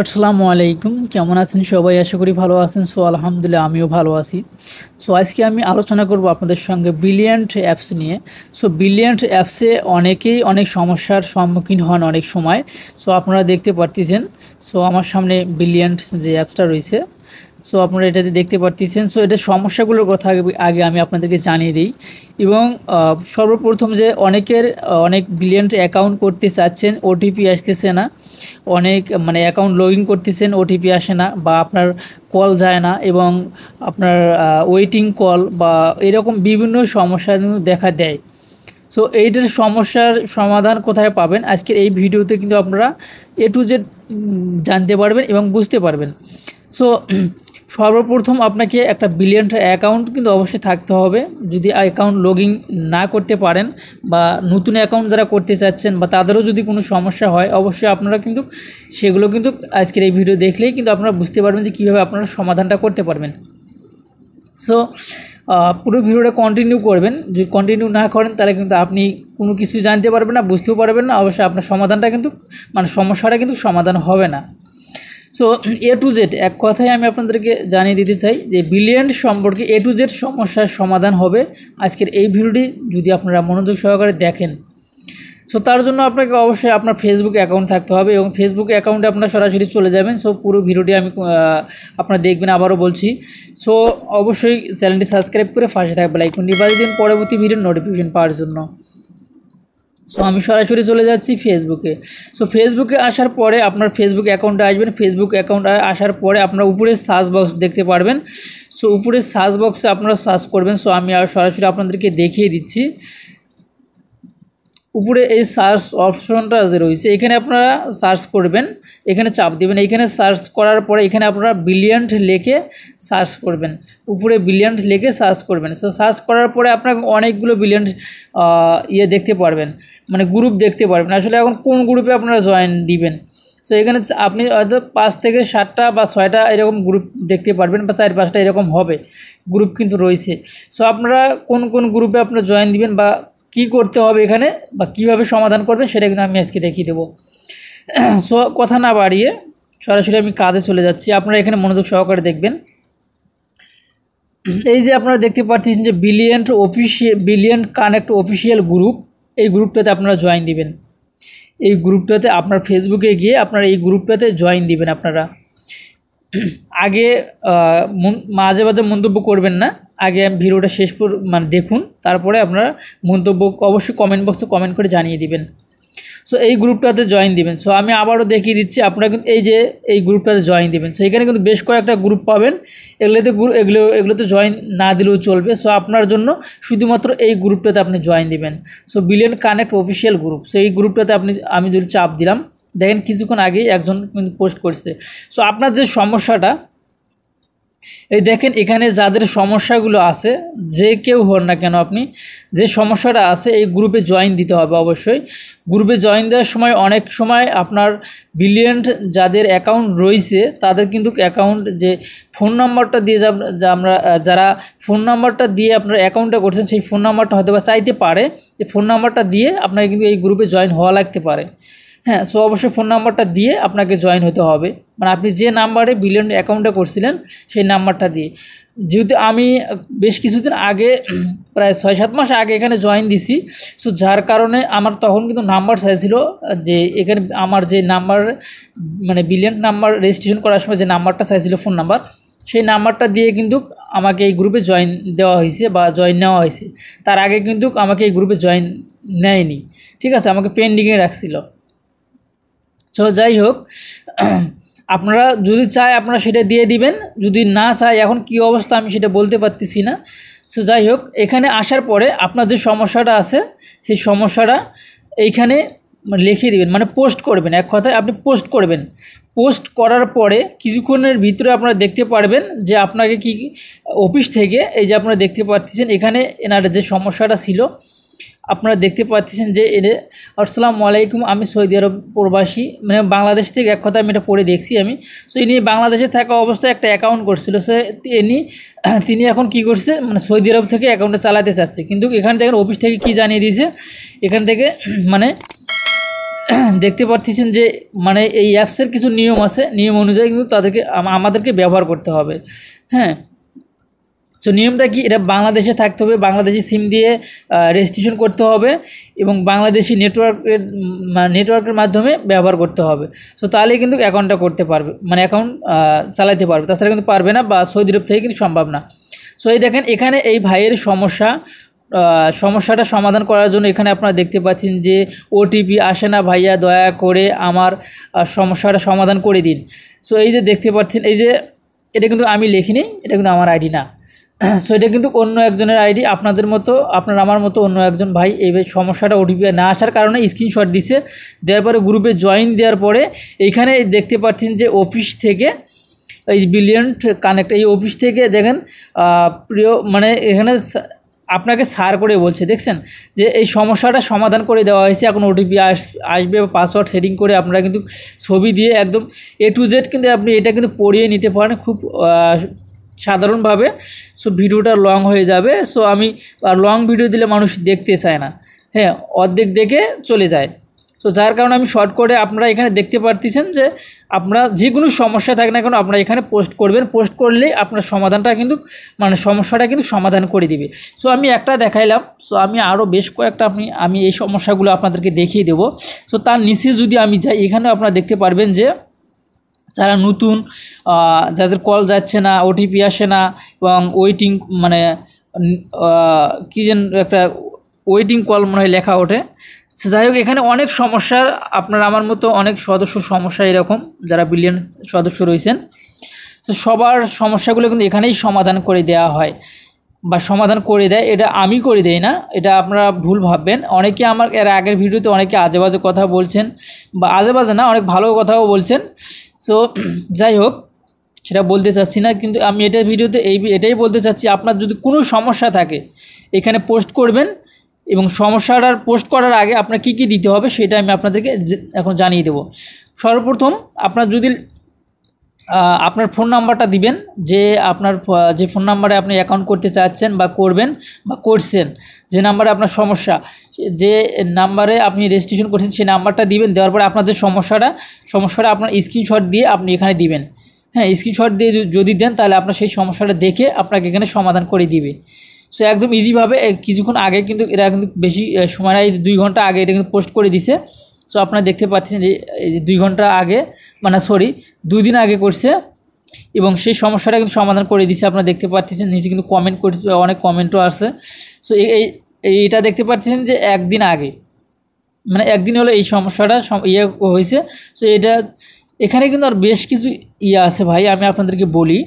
আসসালামু আলাইকুম কেমন আছেন সবাই আশা করি ভালো আছেন সো আলহামদুলিল্লাহ আমিও ভালো আছি সো আজকে আমি আলোচনা করব আপনাদের সঙ্গে বিলিয়ান্ট অ্যাপস নিয়ে সো বিলিয়ান্ট অ্যাপসে অনেকেই অনেক সমস্যার সম্মুখীন হন অনেক সময় সো আপনারা দেখতে পারতেছেন সো আমার সামনে বিলিয়ান্ট যে অ্যাপসটা রয়েছে সো আপনারা এটাতে দেখতে পারতেছেন সো এটা সমস্যাগুলোর কথা আগে আমি আপনাদেরকে জানিয়ে দিই এবং সর্বপ্রথম যে অনেকের অনেক ব্রিলিয়েন্ট অ্যাকাউন্ট করতে চাচ্ছেন ওটিপি আসতেছে না অনেক মানে অ্যাকাউন্ট লগ ইন করতেছেন ওটিপি আসে না বা আপনার কল যায় না এবং আপনার ওয়েটিং কল বা এরকম বিভিন্ন সমস্যা দেখা দেয় সো এইটার সমস্যার সমাধান কোথায় পাবেন আজকের এই ভিডিওতে কিন্তু আপনারা এ টু জেড জানতে পারবেন এবং বুঝতে পারবেন সো সর্বপ্রথম আপনাকে একটা বিলিয়ন অ্যাকাউন্ট কিন্তু অবশ্যই থাকতে হবে যদি অ্যাকাউন্ট লগ না করতে পারেন বা নতুন অ্যাকাউন্ট যারা করতে চাচ্ছেন বা তাদেরও যদি কোনো সমস্যা হয় অবশ্যই আপনারা কিন্তু সেগুলো কিন্তু আজকের এই ভিডিও দেখলেই কিন্তু আপনারা বুঝতে পারবেন যে কীভাবে আপনারা সমাধানটা করতে পারবেন সো পুরো ভিডিওটা কন্টিনিউ করবেন যদি কন্টিনিউ না করেন তাহলে কিন্তু আপনি কোনো কিছু জানতে পারবেন না বুঝতেও পারবেন না অবশ্যই আপনার সমাধানটা কিন্তু মানে সমস্যাটা কিন্তু সমাধান হবে না সো এ টু জেড এক কথাই আমি আপনাদেরকে জানিয়ে দিতে চাই যে বিলিয়ন সম্পর্কে এ টু জেড সমস্যার সমাধান হবে আজকের এই ভিডিওটি যদি আপনারা মনোযোগ সহকারে দেখেন সো তার জন্য আপনাকে অবশ্যই আপনার ফেসবুক অ্যাকাউন্ট থাকতে হবে এবং ফেসবুক অ্যাকাউন্টে আপনার সরাসরি চলে যাবেন সো পুরো ভিডিওটি আমি আপনারা দেখবেন আবারও বলছি সো অবশ্যই চ্যানেলটি সাবস্ক্রাইব করে পাশে থাকবে লাইক বাজিয়ে দিন পরবর্তী ভিডিওর নোটিফিকেশন পাওয়ার জন্য সো আমি সরাসরি চলে যাচ্ছি ফেসবুকে সো ফেসবুকে আসার পরে আপনার ফেসবুক অ্যাকাউন্টে আসবেন ফেসবুক অ্যাকাউন্ট আসার পরে আপনার উপরে সার্চ বক্স দেখতে পারবেন সো উপরে সার্চ বক্সে আপনারা সার্চ করবেন সো আমি আর সরাসরি আপনাদেরকে দেখিয়ে দিচ্ছি উপরে এই সার্চ অপশনটা যে রয়েছে এখানে আপনারা সার্চ করবেন এখানে চাপ দেবেন এখানে সার্চ করার পরে এখানে আপনারা বিলিয়ন্ট লেখে সার্চ করবেন উপরে বিলিয়ন্ট লেখে সার্চ করবেন সো সার্চ করার পরে আপনার অনেকগুলো বিলিয়ন্ট ইয়ে দেখতে পারবেন মানে গ্রুপ দেখতে পারবেন আসলে এখন কোন গ্রুপে আপনারা জয়েন দিবেন সো এখানে আপনি হয়তো পাঁচ থেকে সাতটা বা ছয়টা এরকম গ্রুপ দেখতে পারবেন বা চার পাঁচটা এরকম হবে গ্রুপ কিন্তু রয়েছে সো আপনারা কোন কোন গ্রুপে আপনারা জয়েন দিবেন বা কি করতে হবে এখানে বা কিভাবে সমাধান করবেন সেটা কিন্তু আমি আজকে দেখিয়ে দেবো সো কথা না বাড়িয়ে সরাসরি আমি কাজে চলে যাচ্ছি আপনারা এখানে মনোযোগ সহকারে দেখবেন এই যে আপনারা দেখতে পাচ্ছেন যে Brilliant official Brilliant Connect official group এই গ্রুপটাতে আপনারা জয়েন দিবেন এই গ্রুপটাতে আপনার ফেসবুকে গিয়ে আপনারা এই গ্রুপটাতে জয়েন দিবেন আপনারা আগে মাঝে মাঝে মন্তব্য করবেন না আগে ভিডিওটা শেষ মানে দেখুন তারপরে আপনারা মন্তব্য অবশ্যই কমেন্ট বক্সে কমেন্ট করে জানিয়ে দিবেন সো এই গ্রুপটাতে জয়েন দিবেন সো আমি আবারও দেখিয়ে দিচ্ছি আপনারা কিন্তু এই যে এই গ্রুপটাতে জয়েন দিবেন সো এখানে কিন্তু বেশ কয়েকটা গ্রুপ পাবেন এগুলোতে এগুলো এগুলোতে জয়েন না দিলেও চলবে সো আপনার জন্য শুধুমাত্র এই গ্রুপটাতে আপনি জয়েন দিবেন so Billion Connect official group so এই গ্রুপটাতে আপনি আমি যদি চাপ দিলাম দেখেন কিছুক্ষণ আগেই একজন কিন্তু পোস্ট করছে সো আপনার যে সমস্যাটা এই দেখেন এখানে যাদের সমস্যাগুলো আছে যে কেউ হন না কেন আপনি যে সমস্যাটা আছে এই গ্রুপে জয়েন দিতে হবে অবশ্যই গ্রুপে জয়েন দেওয়ার সময় অনেক সময় আপনার বিলিয়েন্ট যাদের অ্যাকাউন্ট রয়েছে তাদের কিন্তু অ্যাকাউন্ট যে ফোন নাম্বারটা দিয়ে যা আমরা যারা ফোন নাম্বারটা দিয়ে আপনার অ্যাকাউন্টটা করছেন সেই ফোন নাম্বারটা হয়তো বা চাইতে পারে যে ফোন নাম্বারটা দিয়ে আপনাকে কিন্তু এই গ্রুপে জয়েন হওয়া লাগতে পারে হ্যাঁ সো অবশ্যই ফোন নাম্বারটা দিয়ে আপনাকে জয়েন হতে হবে মানে আপনি যে নাম্বারে বিলিয়ন অ্যাকাউন্টটা করছিলেন সেই নাম্বারটা দিয়ে যেহেতু আমি বেশ কিছুদিন আগে প্রায় ছয় সাত মাস আগে এখানে জয়েন দিছি সো যার কারণে আমার তখন কিন্তু নাম্বার চাইছিল যে এখানে আমার যে নাম্বার মানে বিলিয়ন নাম্বার রেজিস্ট্রেশন করার সময় যে নাম্বারটা চাইছিল ফোন নাম্বার সেই নাম্বারটা দিয়ে কিন্তু আমাকে এই গ্রুপে জয়েন দেওয়া হয়েছে বা জয়েন নেওয়া হয়েছে তার আগে কিন্তু আমাকে এই গ্রুপে জয়েন নেয়নি ঠিক আছে আমাকে পেন্ডিংয়ে রাখছিলো সো যাই হোক আপনারা যদি চায় আপনারা সেটা দিয়ে দিবেন যদি না চায় এখন কি অবস্থা আমি সেটা বলতে পারতেছি না সো যাই হোক এখানে আসার পরে আপনার যে সমস্যাটা আছে সেই সমস্যাটা এইখানে লিখে দিবেন মানে পোস্ট করবেন এক কথায় আপনি পোস্ট করবেন পোস্ট করার পরে কিছুক্ষণের ভিতরে আপনারা দেখতে পারবেন যে আপনাকে কি অফিস থেকে এই যে আপনারা দেখতে পাচ্ছেন এখানে এনার যে সমস্যাটা ছিল আপনারা দেখতে পাচ্ছেন যে এটা আসসালামু আলাইকুম আমি সৌদি আরব প্রবাসী মানে বাংলাদেশ থেকে এক কথা আমি এটা পড়ে দেখছি আমি সো ইনি বাংলাদেশে থাকা অবস্থায় একটা অ্যাকাউন্ট করছিল সো ইনি তিনি এখন কি করছে মানে সৌদি আরব থেকে অ্যাকাউন্টটা চালাতে চাচ্ছে কিন্তু এখান থেকে অফিস থেকে কি জানিয়ে দিয়েছে এখান থেকে মানে দেখতে পাচ্ছেন যে মানে এই অ্যাপসের কিছু নিয়ম আছে নিয়ম অনুযায়ী কিন্তু তাদেরকে আমাদেরকে ব্যবহার করতে হবে হ্যাঁ সো নিয়মটা কি এটা বাংলাদেশে থাকতে হবে বাংলাদেশি সিম দিয়ে রেজিস্ট্রেশন করতে হবে এবং বাংলাদেশি নেটওয়ার্কের নেটওয়ার্কের মাধ্যমে ব্যবহার করতে হবে সো তাহলে কিন্তু অ্যাকাউন্টটা করতে পারবে মানে অ্যাকাউন্ট চালাতে পারবে তাছাড়া কিন্তু পারবে না বা সৌদি আরব থেকে কিন্তু সম্ভব না সো এই দেখেন এখানে এই ভাইয়ের সমস্যা সমস্যাটা সমাধান করার জন্য এখানে আপনারা দেখতে পাচ্ছেন যে ওটিপি আসে না ভাইয়া দয়া করে আমার সমস্যাটা সমাধান করে দিন সো এই যে দেখতে পাচ্ছেন এই যে এটা কিন্তু আমি লিখিনি এটা কিন্তু আমার আইডি না সো এটা কিন্তু অন্য একজনের আইডি আপনাদের মতো আপনার আমার মতো অন্য একজন ভাই এই সমস্যাটা ওটিপি না আসার কারণে স্ক্রিনশট দিছে দেওয়ার পরে গ্রুপে জয়েন দেওয়ার পরে এইখানে দেখতে পাচ্ছেন যে অফিস থেকে এই বিলিয়ন্ট কানেক্ট এই অফিস থেকে দেখেন প্রিয় মানে এখানে আপনাকে সার করে বলছে দেখছেন যে এই সমস্যাটা সমাধান করে দেওয়া হয়েছে এখন ওটিপি আসবে পাসওয়ার্ড সেটিং করে আপনারা কিন্তু ছবি দিয়ে একদম এ টু জেড কিন্তু আপনি এটা কিন্তু পড়িয়ে নিতে পারেন খুব সাধারণভাবে সো ভিডিওটা লং হয়ে যাবে সো আমি আর লং ভিডিও দিলে মানুষ দেখতে চায় না হ্যাঁ অর্ধেক দেখে চলে যায় সো যার কারণে আমি শর্ট করে আপনারা এখানে দেখতে পারতেছেন যে আপনারা যে কোনো সমস্যা থাকে না কেন আপনারা এখানে পোস্ট করবেন পোস্ট করলেই আপনার সমাধানটা কিন্তু মানে সমস্যাটা কিন্তু সমাধান করে দিবে সো আমি একটা দেখাইলাম সো আমি আরও বেশ কয়েকটা আপনি আমি এই সমস্যাগুলো আপনাদেরকে দেখিয়ে দেবো সো তার নিচে যদি আমি যাই এখানেও আপনারা দেখতে পারবেন যে যারা নতুন যাদের কল যাচ্ছে না ওটিপি আসে না এবং ওয়েটিং মানে কী যেন একটা ওয়েটিং কল মনে হয় লেখা ওঠে যাই হোক এখানে অনেক সমস্যার আপনার আমার মতো অনেক সদস্য সমস্যা এরকম যারা বিলিয়ন সদস্য রয়েছেন তো সবার সমস্যাগুলো কিন্তু এখানেই সমাধান করে দেওয়া হয় বা সমাধান করে দেয় এটা আমি করে দেই না এটা আপনারা ভুল ভাববেন অনেকে আমার এর আগের ভিডিওতে অনেকে আজেবাজে কথা বলছেন বা আজেবাজে না অনেক ভালো কথাও বলছেন সো যাই হোক সেটা বলতে চাচ্ছি না কিন্তু আমি এটা ভিডিওতে এই এটাই বলতে চাচ্ছি আপনার যদি কোনো সমস্যা থাকে এখানে পোস্ট করবেন এবং সমস্যাটার পোস্ট করার আগে আপনার কী কী দিতে হবে সেটা আমি আপনাদেরকে এখন জানিয়ে দেবো সর্বপ্রথম আপনার যদি আপনার ফোন নাম্বারটা দিবেন যে আপনার যে ফোন নাম্বারে আপনি অ্যাকাউন্ট করতে চাচ্ছেন বা করবেন বা করছেন যে নাম্বারে আপনার সমস্যা যে নাম্বারে আপনি রেজিস্ট্রেশন করছেন সেই নাম্বারটা দিবেন দেওয়ার পরে আপনার যে সমস্যাটা সমস্যাটা আপনার স্ক্রিনশট দিয়ে আপনি এখানে দিবেন হ্যাঁ স্ক্রিনশট দিয়ে যদি দেন তাহলে আপনার সেই সমস্যাটা দেখে আপনাকে এখানে সমাধান করে দিবে সো একদম ইজিভাবে কিছুক্ষণ আগে কিন্তু এরা কিন্তু বেশি সময় দুই ঘন্টা আগে এটা কিন্তু পোস্ট করে দিছে সো আপনারা দেখতে পাচ্ছেন যে এই দুই ঘন্টা আগে মানে সরি দুই দিন আগে করছে এবং সেই সমস্যাটা কিন্তু সমাধান করে দিছে আপনারা দেখতে পাচ্ছেন নিজে কিন্তু কমেন্ট করছে অনেক কমেন্টও আসছে সো এই এইটা দেখতে পাচ্ছেন যে একদিন আগে মানে একদিন হলো এই সমস্যাটা ইয়ে হয়েছে সো এটা এখানে কিন্তু আর বেশ কিছু ইয়ে আছে ভাই আমি আপনাদেরকে বলি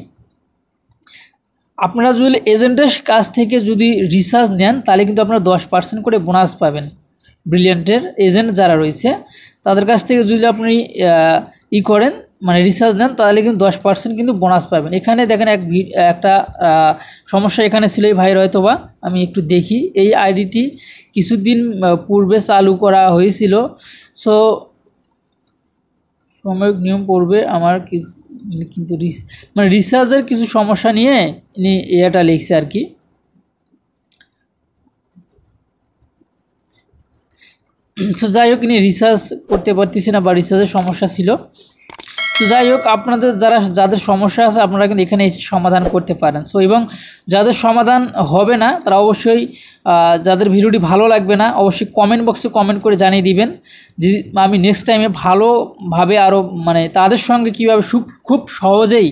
আপনারা যদি এজেন্টের কাছ থেকে যদি রিসার্চ নেন তাহলে কিন্তু আপনারা দশ পার্সেন্ট করে বোনাস পাবেন ব্রিলিয়ান্টের এজেন্ট যারা রয়েছে তাদের কাছ থেকে যদি আপনি ই করেন মানে রিসার্চ দেন তাহলে কিন্তু দশ পার্সেন্ট কিন্তু বোনাস পাবেন এখানে দেখেন এক একটা সমস্যা এখানে ছিল এই ভাই হয়তো বা আমি একটু দেখি এই আইডিটি কিছুদিন পূর্বে চালু করা হয়েছিল সো সময় নিয়ম পড়বে আমার মানে কিন্তু মানে রিসার্চের কিছু সমস্যা নিয়ে ইনি এটা লিখছে আর কি সো যাই হোক ইনি রিসার্চ করতে পারতেছি না বা রিসার্চের সমস্যা ছিল তো যাই হোক আপনাদের যারা যাদের সমস্যা আছে আপনারা কিন্তু এখানে এসে সমাধান করতে পারেন সো এবং যাদের সমাধান হবে না তারা অবশ্যই যাদের ভিডিওটি ভালো লাগবে না অবশ্যই কমেন্ট বক্সে কমেন্ট করে জানিয়ে দিবেন যে আমি নেক্সট টাইমে ভালোভাবে আরও মানে তাদের সঙ্গে কীভাবে খুব সহজেই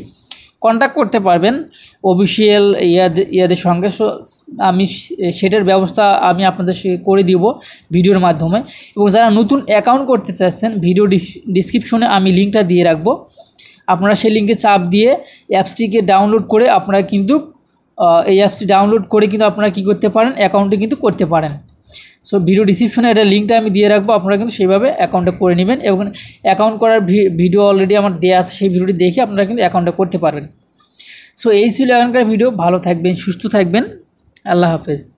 কন্ট্যাক্ট করতে পারবেন অফিসিয়াল ইয়াদের ইয়াদের সঙ্গে সো আমি সেটার ব্যবস্থা আমি আপনাদের করে দিব ভিডিওর মাধ্যমে এবং যারা নতুন অ্যাকাউন্ট করতে চাচ্ছেন ভিডিও ডিসক্রিপশনে আমি লিঙ্কটা দিয়ে রাখবো আপনারা সেই লিঙ্কে চাপ দিয়ে অ্যাপসটিকে ডাউনলোড করে আপনারা কিন্তু এই অ্যাপসটি ডাউনলোড করে কিন্তু আপনারা কী করতে পারেন অ্যাকাউন্টে কিন্তু করতে পারেন সো ভিডিও ডিসক্রিপশনে এটা লিঙ্কটা আমি দিয়ে রাখবো আপনারা কিন্তু সেইভাবে অ্যাকাউন্টটা করে নেবেন এবং অ্যাকাউন্ট করার ভিডিও অলরেডি আমার দেওয়া আছে সেই ভিডিওটি দেখে আপনারা কিন্তু অ্যাকাউন্টটা করতে পারবেন সো এই ছিল এখনকার ভিডিও ভালো থাকবেন সুস্থ থাকবেন আল্লাহ হাফেজ